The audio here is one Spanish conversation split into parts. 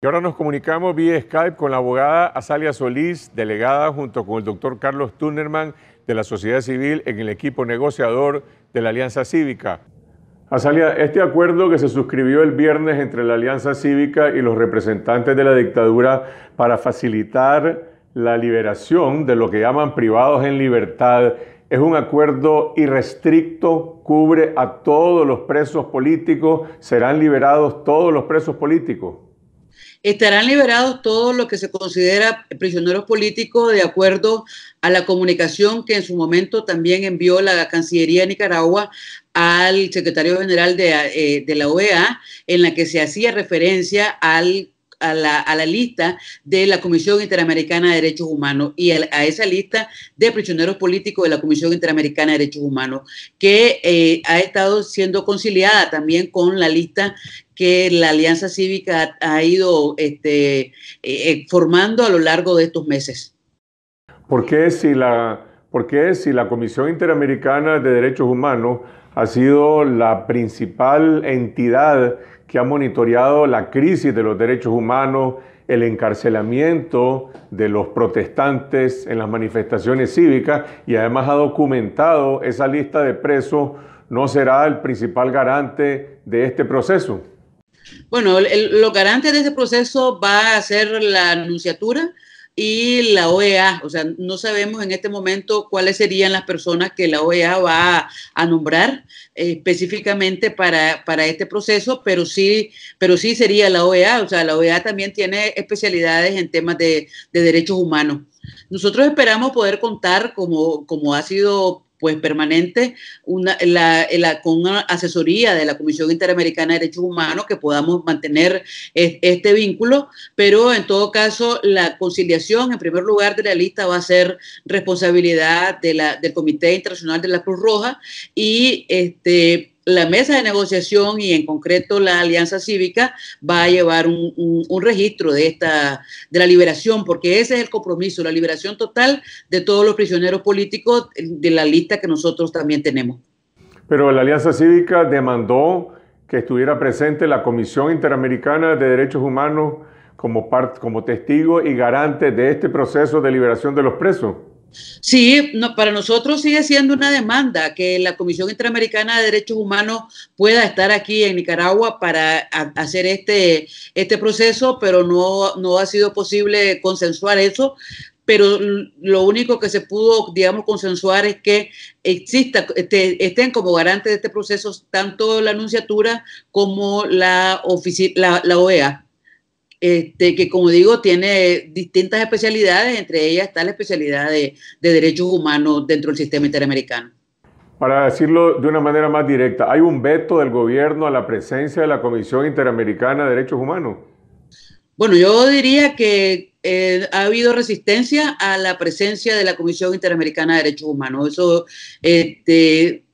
Y ahora nos comunicamos vía Skype con la abogada Azalia Solís, delegada junto con el doctor Carlos Tunerman de la sociedad civil en el equipo negociador de la Alianza Cívica. Azalia, este acuerdo que se suscribió el viernes entre la Alianza Cívica y los representantes de la dictadura para facilitar la liberación de lo que llaman privados en libertad, es un acuerdo irrestricto, cubre a todos los presos políticos, serán liberados todos los presos políticos estarán liberados todos los que se considera prisioneros políticos de acuerdo a la comunicación que en su momento también envió la Cancillería de Nicaragua al secretario general de, eh, de la OEA, en la que se hacía referencia al a la, a la lista de la Comisión Interamericana de Derechos Humanos y a, esa lista de prisioneros políticos de la Comisión Interamericana de Derechos Humanos, que eh, ha estado siendo conciliada también con la lista que la Alianza Cívica ha, ido este, eh, eh, formando a lo largo de estos meses. ¿Por qué si la, por qué si la Comisión Interamericana de Derechos Humanos ha sido la principal entidad que ha monitoreado la crisis de los derechos humanos, el encarcelamiento de los protestantes en las manifestaciones cívicas y además ha documentado esa lista de presos, ¿no será el principal garante de este proceso? Bueno, el, los garantes de este proceso va a ser la anunciatura, y la OEA. O sea, no sabemos en este momento cuáles serían las personas que la OEA va a, nombrar eh, específicamente para, este proceso, pero sí, pero sí sería la OEA. O sea, la OEA también tiene especialidades en temas de, derechos humanos. Nosotros esperamos poder contar, como, como ha sido pues permanente, una, la, con asesoría de la Comisión Interamericana de Derechos Humanos que podamos mantener e, este vínculo, pero en todo caso la conciliación en primer lugar de la lista va a ser responsabilidad de la, del Comité Internacional de la Cruz Roja y este la mesa de negociación y en concreto la Alianza Cívica va a llevar un, registro de esta de la liberación, porque ese es el compromiso, la liberación total de todos los prisioneros políticos de la lista que nosotros también tenemos. Pero la Alianza Cívica demandó que estuviera presente la Comisión Interamericana de Derechos Humanos como, parte como testigo y garante de este proceso de liberación de los presos. Sí, para nosotros sigue siendo una demanda que la Comisión Interamericana de Derechos Humanos pueda estar aquí en Nicaragua para hacer este, este proceso, pero no, no ha sido posible consensuar eso. Pero lo único que se pudo, digamos, consensuar es que exista, este, estén como garantes de este proceso tanto la Anunciatura como la, la, la OEA. Este, que como digo, tiene distintas especialidades, entre ellas está la especialidad de, derechos humanos dentro del sistema interamericano. Para decirlo de una manera más directa, ¿hay un veto del gobierno a la presencia de la Comisión Interamericana de Derechos Humanos? Bueno, yo diría que eh, ha habido resistencia a la presencia de la Comisión Interamericana de Derechos Humanos. Eso este,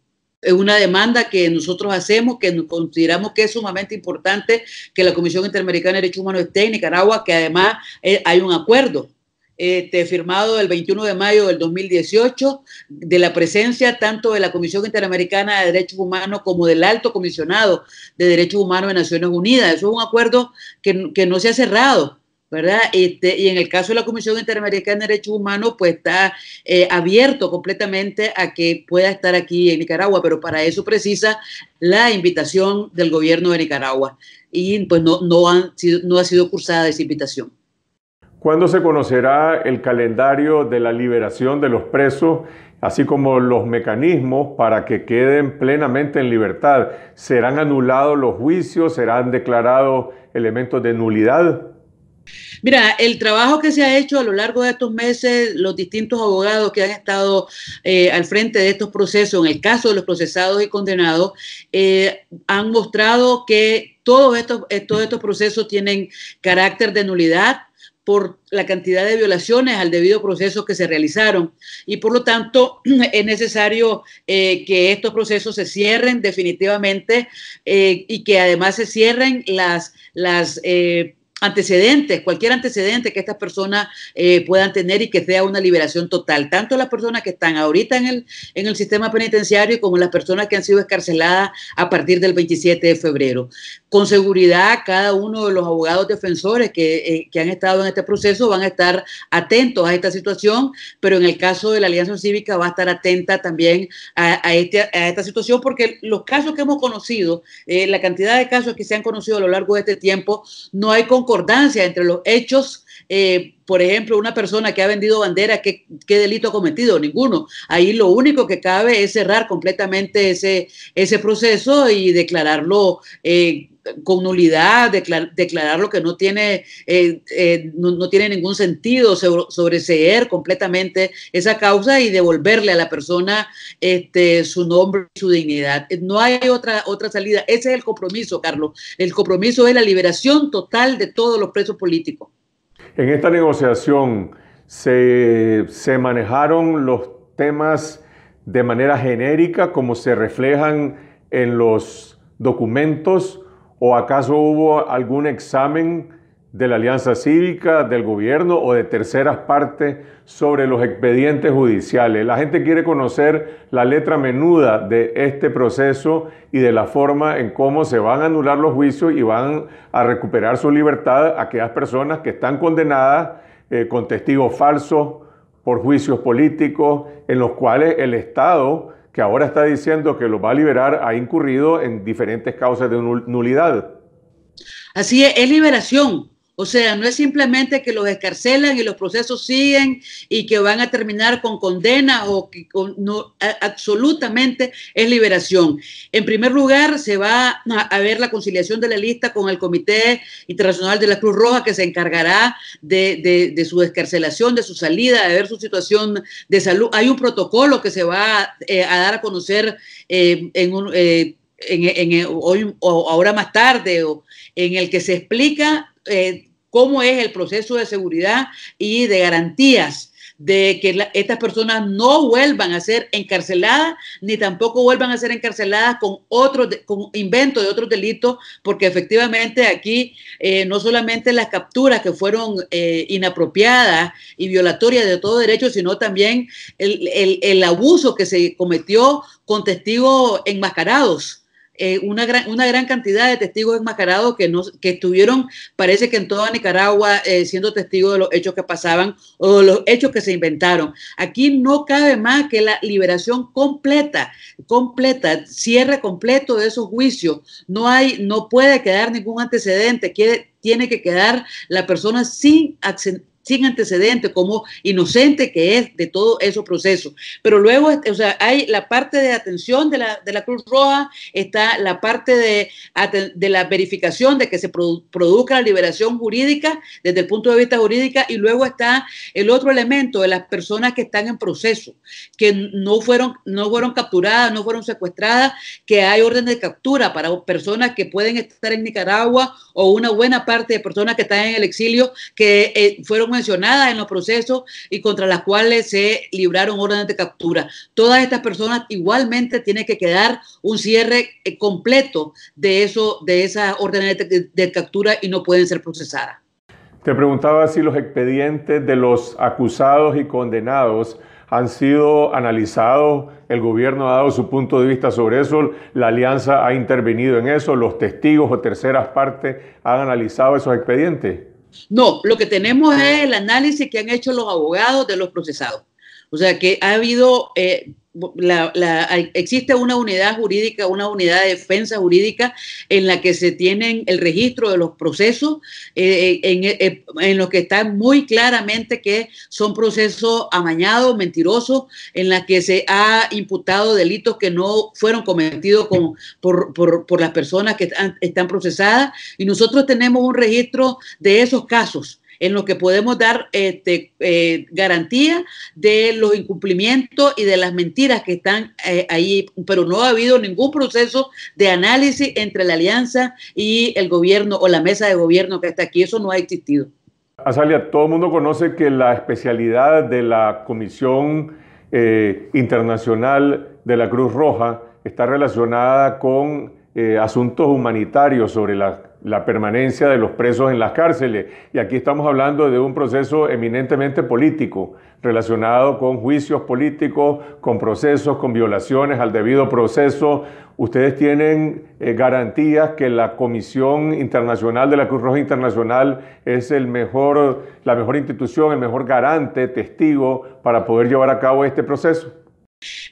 es una demanda que nosotros hacemos, que consideramos que es sumamente importante que la Comisión Interamericana de Derechos Humanos esté en Nicaragua, que además eh, hay un acuerdo este, firmado el 21 de mayo del 2018, de la presencia tanto de la Comisión Interamericana de Derechos Humanos como del Alto Comisionado de Derechos Humanos de Naciones Unidas. Eso es un acuerdo que, que no se ha cerrado ¿verdad? Este, y en el caso de la Comisión Interamericana de Derechos Humanos, pues está eh, abierto completamente a que pueda estar aquí en Nicaragua, pero para eso precisa la invitación del gobierno de Nicaragua. Y pues no, han sido, no ha sido cursada esa invitación. ¿Cuándo se conocerá el calendario de la liberación de los presos, así como los mecanismos para que queden plenamente en libertad? ¿Serán anulados los juicios? ¿Serán declarados elementos de nulidad? Mira, el trabajo que se ha hecho a lo largo de estos meses, los distintos abogados que han estado eh, al frente de estos procesos, en el caso de los procesados y condenados, eh, han mostrado que todos estos, eh, todos estos procesos tienen carácter de nulidad, por la cantidad de violaciones al debido proceso que se realizaron y por lo tanto es necesario que estos procesos se cierren definitivamente y que además se cierren las, las antecedentes, cualquier antecedente que estas personas eh, puedan tener y que sea una liberación total, tanto las personas que están ahorita en el, en el sistema penitenciario como las personas que han sido escarceladas a partir del 27 de febrero. Con seguridad, cada uno de los abogados defensores eh, que, han estado en este proceso van a estar atentos a esta situación, pero en el caso de la Alianza Cívica va a estar atenta también a, este, esta situación porque los casos que hemos conocido, eh, la cantidad de casos que se han conocido a lo largo de este tiempo, no hay concordancia entre los hechos. Eh, por ejemplo, una persona que ha vendido bandera, ¿qué, delito ha cometido? Ninguno. Ahí lo único que cabe es cerrar completamente ese, ese proceso y declararlo eh, con nulidad, declarar lo que no tiene, eh, eh, no, tiene ningún sentido, sobreseer completamente esa causa y devolverle a la persona este, su nombre y su dignidad. Eh, no hay otra, otra salida. Ese es el compromiso, Carlos. El compromiso es la liberación total de todos los presos políticos. En esta negociación se, se manejaron los temas de manera genérica como se reflejan en los documentos ¿O acaso hubo algún examen de la Alianza Cívica, del gobierno o de terceras partes sobre los expedientes judiciales? La gente quiere conocer la letra menuda de este proceso y de la forma en cómo se van a anular los juicios y van a recuperar su libertad aquellas personas que están condenadas eh, con testigos falsos por juicios políticos en los cuales el Estado que ahora está diciendo que lo va a liberar, ha incurrido en diferentes causas de nulidad. Así es, es liberación, o sea, no es simplemente que los escarcelan y los procesos siguen y que van a terminar con condena o que con, no, absolutamente es liberación. En primer lugar, se va a, ver la conciliación de la lista con el Comité Internacional de la Cruz Roja que se encargará de, su descarcelación, de su salida, de ver su situación de salud. Hay un protocolo que se va eh, a dar a conocer eh, eh, en hoy, o ahora más tarde, o en el que se explica eh, cómo es el proceso de seguridad y de garantías de que estas personas no vuelvan a ser encarceladas ni tampoco vuelvan a ser encarceladas con otros con invento de otros delitos porque efectivamente aquí eh, no solamente las capturas que fueron eh, inapropiadas y violatorias de todo derecho sino también el, el abuso que se cometió con testigos enmascarados eh, una, gran, una gran cantidad de testigos enmascarados que, no, que estuvieron, parece que en toda Nicaragua, eh, siendo testigos de los hechos que pasaban o de los hechos que se inventaron. Aquí no cabe más que la liberación completa, completa, cierre completo de esos juicios. No hay, no puede quedar ningún antecedente, tiene que quedar la persona sin, sin antecedentes, como inocente que es de todo ese proceso Pero luego, este, o sea, hay la parte de atención de la, de la Cruz Roja, está la parte de, de la verificación de que se produzca la liberación jurídica desde el punto de vista jurídica y luego está el otro elemento de las personas que están en proceso, que no fueron, no fueron capturadas, no fueron secuestradas, que hay orden de captura para personas que pueden estar en Nicaragua o una buena parte de personas que están en el exilio que eh, fueron mencionadas en los procesos y contra las cuales se libraron órdenes de captura. Todas estas personas igualmente tienen que quedar un cierre eh, completo de, eso, de esas órdenes de captura y no pueden ser procesadas. Te preguntaba si los expedientes de los acusados y condenados han sido analizados, el gobierno ha dado su punto de vista sobre eso, la alianza ha intervenido en eso, los testigos o terceras partes han analizado esos expedientes. No, lo que tenemos es el análisis que han hecho los abogados de los procesados. O sea que ha habido eh, la, existe una unidad jurídica, una unidad de defensa jurídica en la que se tienen el registro de los procesos, eh, eh, eh, en, los que está muy claramente que son procesos amañados, mentirosos, en la que se ha imputado delitos que no fueron cometidos por, las personas que están procesadas. Y nosotros tenemos un registro de esos casos en lo que podemos dar este, eh, garantía de los incumplimientos y de las mentiras que están eh, ahí, pero no ha habido ningún proceso de análisis entre la alianza y el gobierno o la mesa de gobierno que está aquí, eso no ha existido. Azalia, todo el mundo conoce que la especialidad de la Comisión eh, Internacional de la Cruz Roja está relacionada con asuntos humanitarios sobre la la permanencia de los presos en las cárceles. Y aquí estamos hablando de un proceso eminentemente político, relacionado con juicios políticos, con procesos, con violaciones al debido proceso. Ustedes tienen eh, garantías que la Comisión Internacional de la Cruz Roja Internacional es el mejor, la mejor institución, el mejor garante, testigo para poder llevar a cabo este proceso.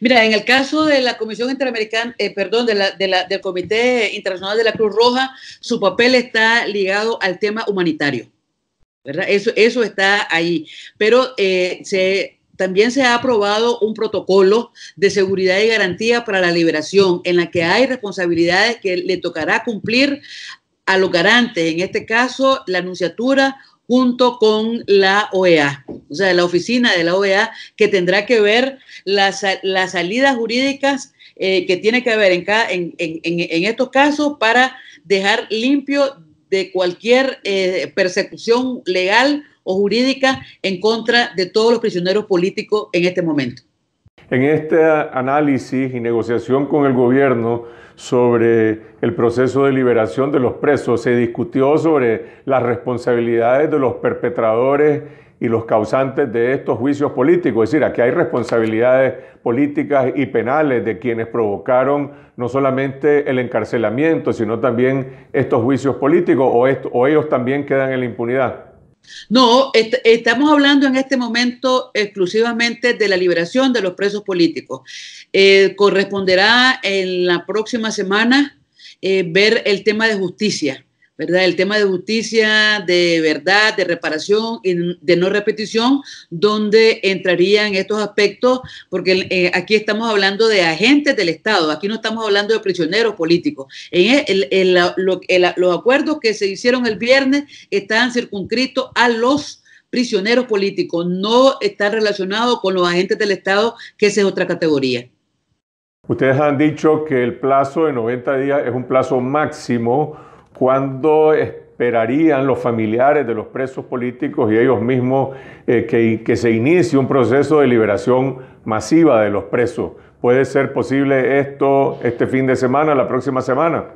Mira, en el caso de la Comisión Interamericana, eh, perdón, del Comité Internacional de la Cruz Roja, su papel está ligado al tema humanitario, ¿verdad? Eso, eso está ahí. Pero eh, se también se ha aprobado un protocolo de seguridad y garantía para la liberación, en la que hay responsabilidades que le tocará cumplir a los garantes, en este caso la Anunciatura junto con la OEA o sea, de la oficina de la OEA, que tendrá que ver las, salidas jurídicas eh, que tiene que haber en, en, estos casos para dejar limpio de cualquier eh, persecución legal o jurídica en contra de todos los prisioneros políticos en este momento. En este análisis y negociación con el gobierno sobre el proceso de liberación de los presos, se discutió sobre las responsabilidades de los perpetradores y los causantes de estos juicios políticos. Es decir, aquí hay responsabilidades políticas y penales de quienes provocaron no solamente el encarcelamiento, sino también estos juicios políticos, o, o ellos también quedan en la impunidad. No, estamos hablando en este momento exclusivamente de la liberación de los presos políticos. Eh, corresponderá en la próxima semana eh, ver el tema de justicia el tema de justicia, de verdad, de reparación y de no repetición, donde entrarían estos aspectos, porque eh, aquí estamos hablando de agentes del Estado, aquí no estamos hablando de prisioneros políticos. los acuerdos que se hicieron el viernes están circunscritos a los prisioneros políticos, no están relacionados con los agentes del Estado, que esa es otra categoría. Ustedes han dicho que el plazo de 90 días es un plazo máximo ¿Cuándo esperarían los familiares de los presos políticos y ellos mismos eh, que, que, se inicie un proceso de liberación masiva de los presos? ¿Puede ser posible esto este fin de semana, la próxima semana?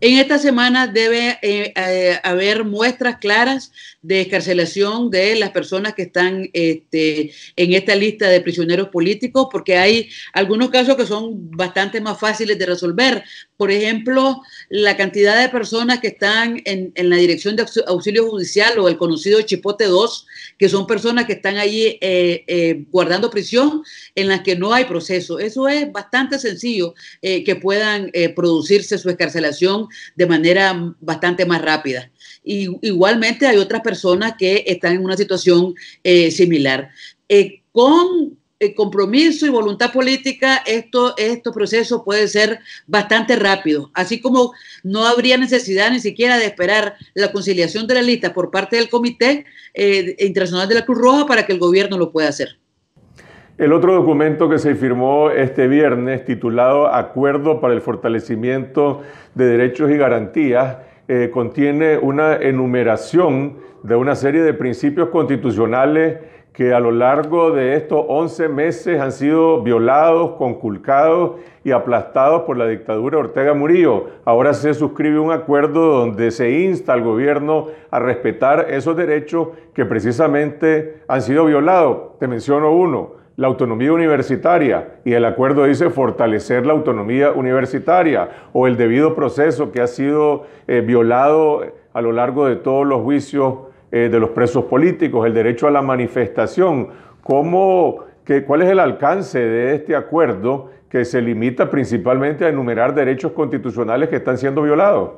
En esta semana debe eh, eh, haber muestras claras de escarcelación de las personas que están este, en esta lista de prisioneros políticos, porque hay algunos casos que son bastante más fáciles de resolver. Por ejemplo, la cantidad de personas que están en, la dirección de auxilio judicial o el conocido Chipote 2, que son personas que están allí eh, guardando prisión en las que no hay proceso. Eso es bastante sencillo que puedan producirse su escarcelación de manera bastante más rápida. igualmente hay otras personas que están en una situación eh, similar. Eh, con eh, compromiso y voluntad política, esto, estos procesos pueden ser bastante rápido. Así como no habría necesidad ni siquiera de esperar la conciliación de la lista por parte del Comité Internacional de la Cruz Roja para que el gobierno lo pueda hacer. El otro documento que se firmó este viernes, titulado Acuerdo para el Fortalecimiento de Derechos y Garantías, eh, contiene una enumeración de una serie de principios constitucionales que a lo largo de estos 11 meses han sido violados, conculcados y aplastados por la dictadura Ortega Murillo. Ahora se suscribe un acuerdo donde se insta al gobierno a respetar esos derechos que precisamente han sido violados. Te menciono uno, la autonomía universitaria y el acuerdo dice fortalecer la autonomía universitaria o el debido proceso que ha sido eh, violado eh, a lo largo de todos los juicios eh, de los presos políticos, el derecho a la manifestación. ¿Cómo, que, ¿Cuál es el alcance de este acuerdo que se limita principalmente a enumerar derechos constitucionales que están siendo violados?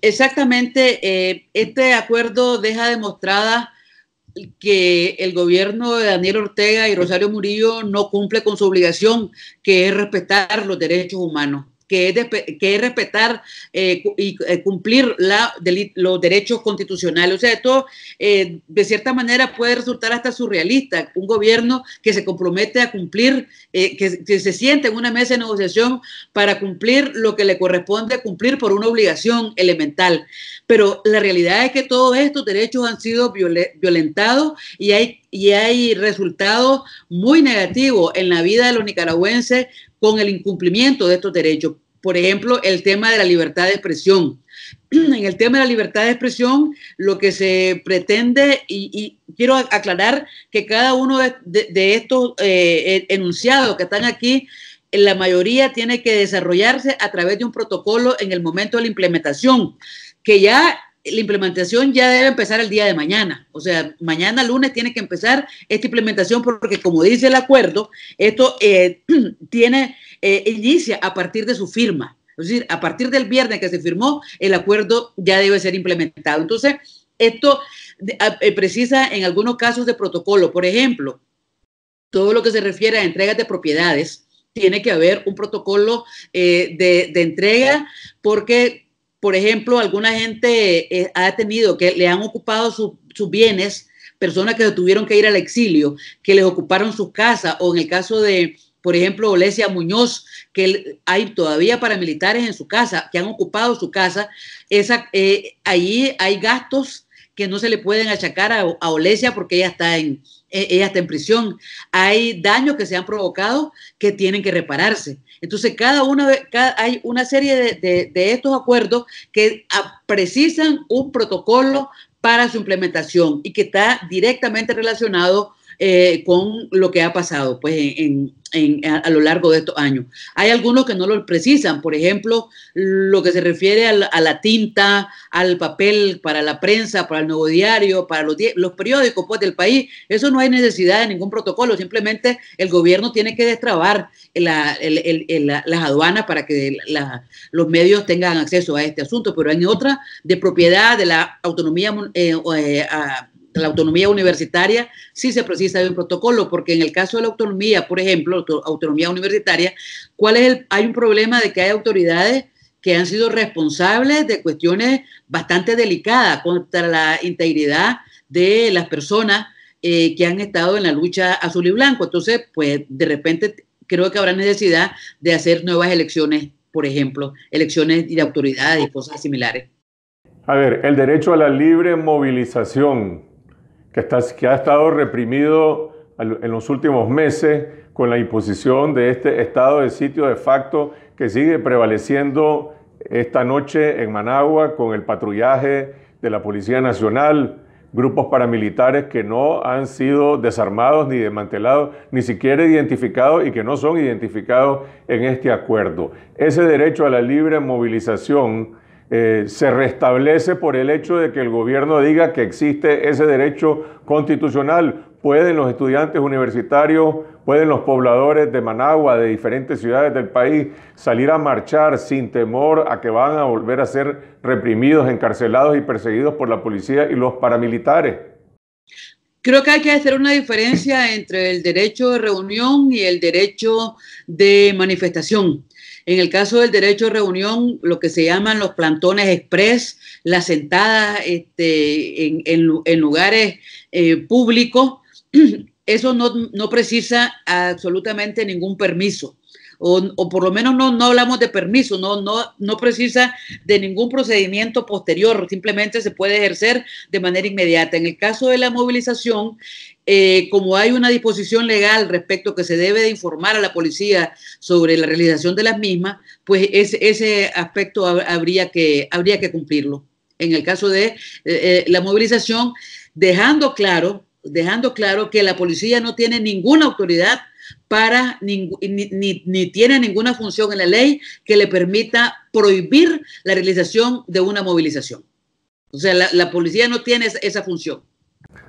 Exactamente, este acuerdo deja demostrada que el gobierno de Daniel Ortega y Rosario Murillo no cumple con su obligación, que es respetar los derechos humanos que es, que respetar eh, y eh, cumplir la, los derechos constitucionales. O sea, esto eh, de cierta manera puede resultar hasta surrealista, un gobierno que se compromete a cumplir, que, se siente en una mesa de negociación para cumplir lo que le corresponde cumplir por una obligación elemental. Pero la realidad es que todos estos derechos han sido violentados y hay, y hay resultados muy negativos en la vida de los nicaragüenses con el incumplimiento de estos derechos. Por ejemplo, el tema de la libertad de expresión. En el tema de la libertad de expresión, lo que se pretende, y, quiero aclarar que cada uno de, estos eh, e, enunciados que están aquí la mayoría tiene que desarrollarse a través de un protocolo en el momento de la implementación, que ya la implementación ya debe empezar el día de mañana. O sea, mañana lunes tiene que empezar esta implementación porque, como dice el acuerdo, esto eh, tiene, eh, inicia a partir de su firma. Es decir, a partir del viernes que se firmó, el acuerdo ya debe ser implementado. Entonces, esto eh, precisa en algunos casos de protocolo. Por ejemplo, todo lo que se refiere a entregas de propiedades, tiene que haber un protocolo de entrega porque por ejemplo, alguna gente eh, ha tenido que le han ocupado sus bienes, personas que tuvieron que ir al exilio, que les ocuparon sus casas, o en el caso de, por ejemplo, Olesia Muñoz, que hay todavía paramilitares en su casa, que han ocupado su casa, esa, eh, allí hay gastos que no se le pueden achacar a, Olesia porque ella está, en, e, ella está en prisión. Hay daños que se han provocado que tienen que repararse. Entonces, cada una cada, hay una serie de, estos acuerdos que precisan un protocolo para su implementación y que está directamente relacionado eh, con lo que ha pasado pues, en, a, lo largo de estos años. Hay algunos que no lo precisan, por ejemplo, lo que se refiere a la, tinta, al papel para la prensa, para el nuevo diario, para los, los periódicos pues, del país, eso no hay necesidad de ningún protocolo, simplemente el gobierno tiene que destrabar las aduanas para que los medios tengan acceso a este asunto, pero hay otra de propiedad, de la autonomía eh, eh, la autonomía universitaria sí se precisa de un protocolo, porque en el caso de la autonomía, por ejemplo, autonomía universitaria, ¿cuál es el, hay un problema de que hay autoridades que han sido responsables de cuestiones bastante delicadas contra la integridad de las personas eh, que han estado en la lucha azul y blanco. Entonces, pues de repente creo que habrá necesidad de hacer nuevas elecciones, por ejemplo, elecciones de autoridades y cosas similares. A ver, el derecho a la libre movilización, que, ha estado reprimido en los últimos meses con la imposición de este estado de sitio de facto que sigue prevaleciendo esta noche en Managua con el patrullaje de la Policía Nacional, grupos paramilitares que no han sido desarmados ni desmantelados, ni siquiera identificados y que no son identificados en este acuerdo. Ese derecho a la libre movilización eh, se restablece por el hecho de que el gobierno diga que existe ese derecho constitucional. Pueden los estudiantes universitarios, pueden los pobladores de Managua, de diferentes ciudades del país, salir a marchar sin temor a que van a volver a ser reprimidos, encarcelados y perseguidos por la policía y los paramilitares. Creo que hay que hacer una diferencia entre el derecho de reunión y el derecho de manifestación. En el caso del derecho de reunión, lo que se llaman los plantones express, las sentadas este, en, lugares eh, públicos, eso no precisa absolutamente ningún permiso o, por lo menos no, no hablamos de permiso, no, no, no precisa de ningún procedimiento posterior, simplemente se puede ejercer de manera inmediata. En el caso de la movilización, eh, como hay una disposición legal respecto que se debe de informar a la policía sobre la realización de las mismas, pues ese aspecto habría que, habría que cumplirlo. En el caso de eh, eh, la movilización, dejando claro, dejando claro que la policía no tiene ninguna autoridad para ni, tiene ninguna función en la ley que le permita prohibir la realización de una movilización. O sea, la, policía no tiene esa, esa función.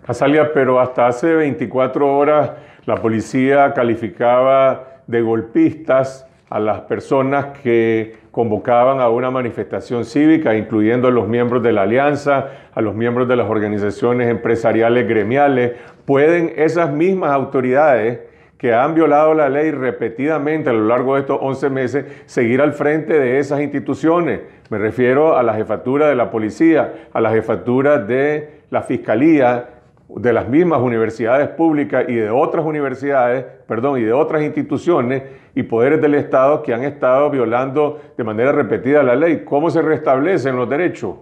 Azalia, pero hasta hace 24 horas la policía calificaba de golpistas a las personas que convocaban a una manifestación cívica, incluyendo a los miembros de la alianza, a los miembros de las organizaciones empresariales gremiales. ¿Pueden esas mismas autoridades que han violado la ley repetidamente a lo largo de estos 11 meses, seguir al frente de esas instituciones. Me refiero a la jefatura de la policía, a la jefatura de la fiscalía, de las mismas universidades públicas y de otras universidades, perdón, y de otras instituciones y poderes del Estado que han estado violando de manera repetida la ley. ¿Cómo se restablecen los derechos?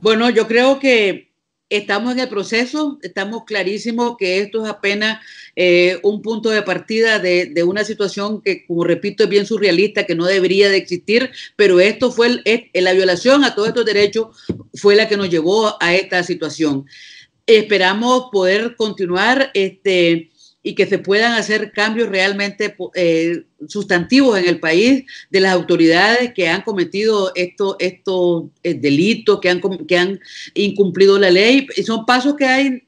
Bueno, yo creo que estamos en el proceso, estamos clarísimos que esto es apenas eh, un punto de partida de, una situación que, como repito, es bien surrealista, que no debería de existir, pero esto fue eh, la violación a todos estos derechos fue la que nos llevó a esta situación. Esperamos poder continuar este, y que se puedan hacer cambios realmente eh, sustantivos en el país de las autoridades que han cometido estos, eh, delitos, que han, que han incumplido la ley. Y son pasos que hay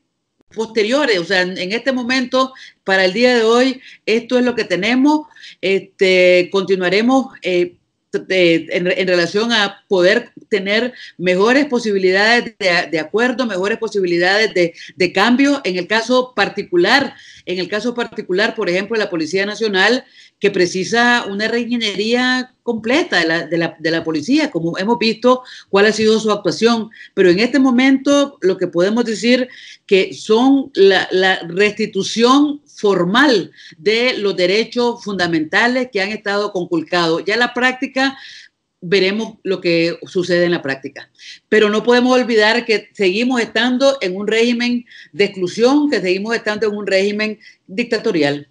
posteriores, o sea, en este momento, para el día de hoy, esto es lo que tenemos. Este, continuaremos eh, en, relación a poder tener mejores posibilidades de, de acuerdo, mejores posibilidades de, de, cambio. En el caso particular, en el caso particular, por ejemplo, la Policía Nacional que precisa una reingeniería completa de la, de, la, de la, policía, como hemos visto cuál ha sido su actuación. Pero en este momento lo que podemos decir que son la, la restitución formal de los derechos fundamentales que han estado conculcados. Ya la práctica veremos lo que sucede en la práctica. Pero no podemos olvidar que seguimos estando en un régimen de exclusión, que seguimos estando en un régimen dictatorial.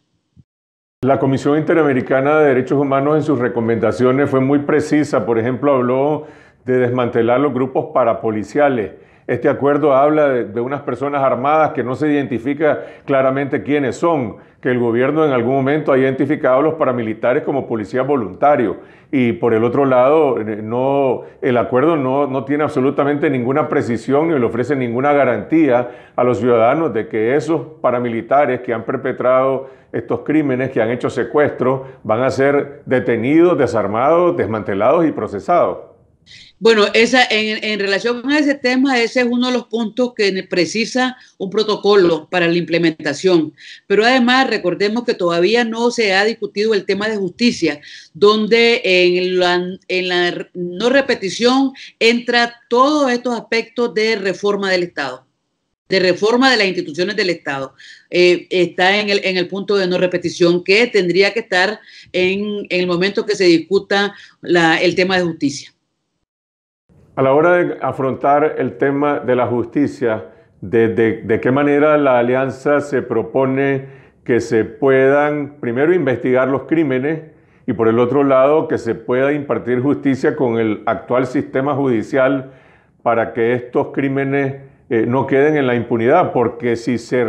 La Comisión Interamericana de Derechos Humanos en sus recomendaciones fue muy precisa. Por ejemplo, habló de desmantelar los grupos parapoliciales este acuerdo habla de, unas personas armadas que no se identifica claramente quiénes son, que el gobierno en algún momento ha identificado a los paramilitares como policías voluntarios. Y por el otro lado, eh, no, el acuerdo no, no tiene absolutamente ninguna precisión ni le ofrece ninguna garantía a los ciudadanos de que esos paramilitares que han perpetrado estos crímenes, que han hecho secuestros, van a ser detenidos, desarmados, desmantelados y procesados. Bueno, esa, en, relación a ese tema, ese es uno de los puntos que precisa un protocolo para la implementación. Pero además, recordemos que todavía no se ha discutido el tema de justicia, donde en la, no repetición entra todos estos aspectos de reforma del Estado de reforma de las instituciones del Estado eh, está en el, en el, punto de no repetición que tendría que estar en, el momento que se discuta el tema de justicia. A la hora de afrontar el tema de la justicia, de, qué manera la alianza se propone que se puedan, primero, investigar los crímenes y por el otro lado, que se pueda impartir justicia con el actual sistema judicial para que estos crímenes eh, no queden en la impunidad, porque si se,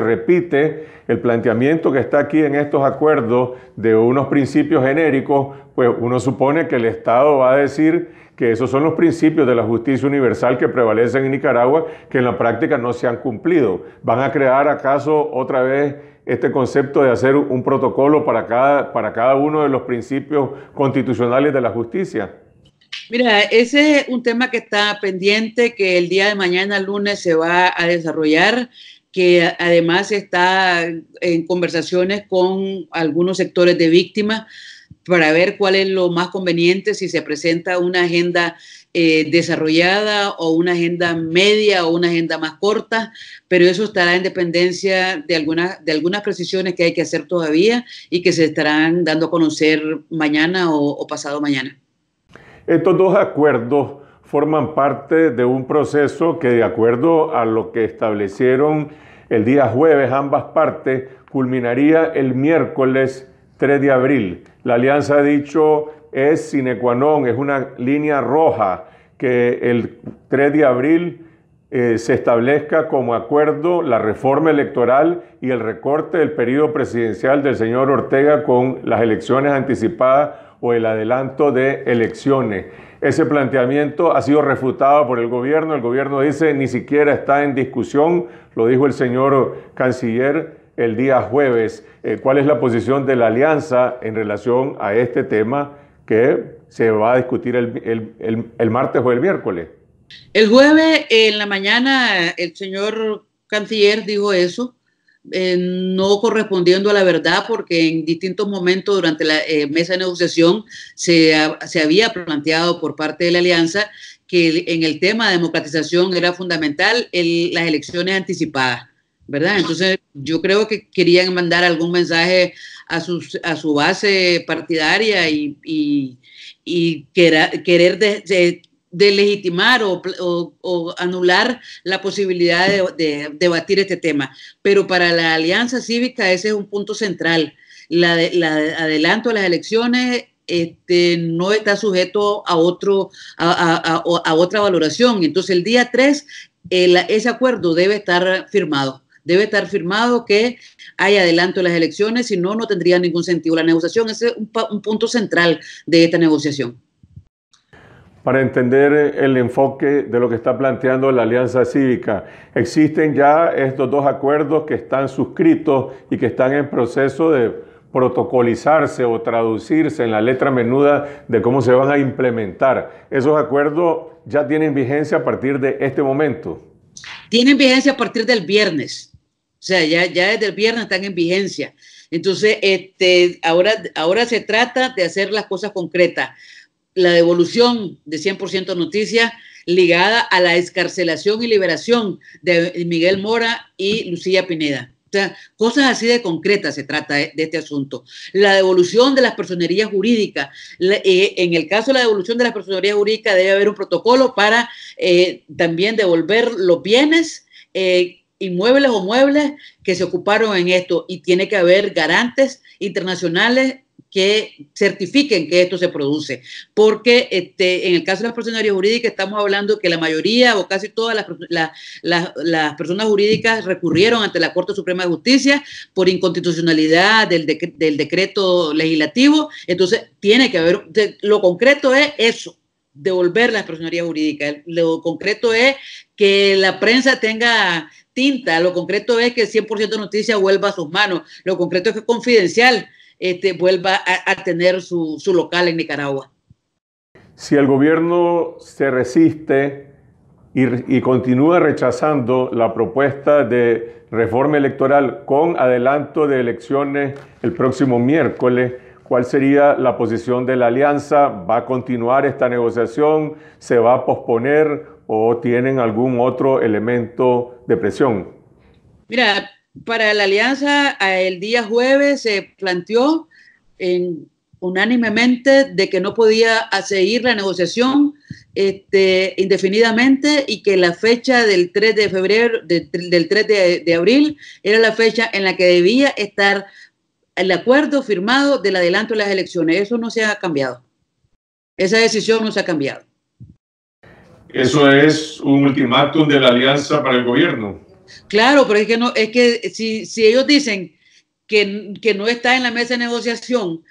repite el planteamiento que está aquí en estos acuerdos de unos principios genéricos, pues uno supone que el Estado va a decir que esos son los principios de la justicia universal que prevalecen en Nicaragua, que en la práctica no se han cumplido. ¿Van a crear acaso otra vez este concepto de hacer un protocolo para cada uno de los principios constitucionales de la justicia? Mira, ese es un tema que está pendiente, que el día de mañana, lunes, se va a desarrollar que además está en conversaciones con algunos sectores de víctimas para ver cuál es lo más conveniente, si se presenta una agenda eh, desarrollada o una agenda media o una agenda más corta, pero eso estará en dependencia de algunas, de algunas precisiones que hay que hacer todavía y que se estarán dando a conocer mañana o pasado mañana. Estos dos acuerdos forman parte de un proceso que, de acuerdo a lo que establecieron el día jueves ambas partes, culminaría el miércoles 3 de abril. La alianza, ha dicho, es sine qua non, es una línea roja que el 3 de abril eh, se establezca como acuerdo la reforma electoral y el recorte del periodo presidencial del señor Ortega con las elecciones anticipadas o el adelanto de elecciones. Ese planteamiento ha sido refutado por el gobierno. El gobierno dice ni siquiera está en discusión, lo dijo el señor canciller el día jueves. Eh, ¿Cuál es la posición de la alianza en relación a este tema que se va a discutir el martes o el miércoles? El jueves en la mañana el señor canciller dijo eso eh, no correspondiendo a la verdad porque en distintos momentos durante la eh, mesa de negociación se, se había planteado por parte de la alianza que en el tema de democratización era fundamental las elecciones anticipadas, ¿verdad? Entonces yo creo que querían mandar algún mensaje a, a su base partidaria y, querer, de legitimar o, anular la posibilidad de, debatir este tema. Pero para la alianza cívica ese es un punto central. La, adelanto a las elecciones este, no está sujeto a, otro, a, otra valoración. Entonces el día 3 ese acuerdo debe estar firmado. Debe estar firmado que hay adelanto a las elecciones, si no, no tendría ningún sentido la negociación. Ese es un punto central de esta negociación para entender eh, el enfoque de lo que está planteando la Alianza Cívica. Existen ya estos dos acuerdos que están suscritos y que están en proceso de protocolizarse o traducirse en la letra menuda de cómo se van a implementar. Esos acuerdos ya tienen vigencia a partir de este momento. Tienen vigencia a partir del viernes. O sea, ya, desde el viernes están en vigencia. Entonces, este, ahora, ahora se trata de hacer las cosas concretas la devolución de 100% Noticias ligada a la escarcelación y liberación de Miguel Mora y Lucía Pineda. O sea, cosas así de concretas se trata de, este asunto. La devolución de las personerías jurídicas. Eh, en el caso de la devolución de las personerías jurídicas debe haber un protocolo para eh, también devolver los bienes. Eh, inmuebles o muebles que se ocuparon en esto y tiene que haber garantes internacionales que certifiquen que esto se produce. Porque este, en el caso de las personas jurídicas estamos hablando que la mayoría o casi todas las, personas jurídicas recurrieron ante la Corte Suprema de Justicia por inconstitucionalidad del, decreto legislativo. Entonces, tiene que haber, lo concreto es eso devolver las personalidades jurídicas. Lo concreto es que la prensa tenga tinta, lo concreto es que el 100% de noticias vuelva a sus manos, lo concreto es que es confidencial, este, vuelva a, tener su, su, local en Nicaragua. Si el gobierno se resiste y, y continúa rechazando la propuesta de reforma electoral con adelanto de elecciones el próximo miércoles, ¿Cuál sería la posición de la alianza? ¿Va a continuar esta negociación? ¿Se va a posponer o tienen algún otro elemento de presión? Mira, para la alianza el día jueves se planteó unánimemente de que no podía seguir la negociación este, indefinidamente y que la fecha del 3 de febrero, del 3 de, abril, era la fecha en la que debía estar el acuerdo firmado del adelanto de las elecciones. Eso no se ha cambiado. Esa decisión no se ha cambiado. Eso es un ultimátum de la alianza para el gobierno. Claro, pero es que no, es que si, ellos dicen que, no está en la mesa de negociación,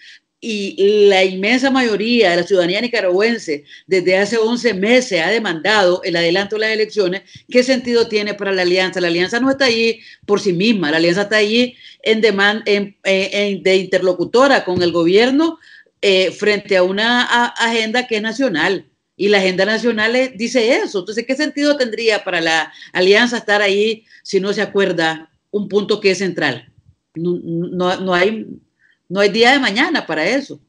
y la inmensa mayoría de la ciudadanía nicaragüense desde hace 11 meses ha demandado el adelanto de las elecciones, ¿qué sentido tiene para la alianza? La alianza no está allí por sí misma, la alianza está allí en, demanda de interlocutora con el gobierno eh, frente a una agenda que es nacional y la agenda nacional dice eso. Entonces, ¿qué sentido tendría para la alianza estar ahí si no se acuerda un punto que es central? No, no hay, no hay día de mañana para eso.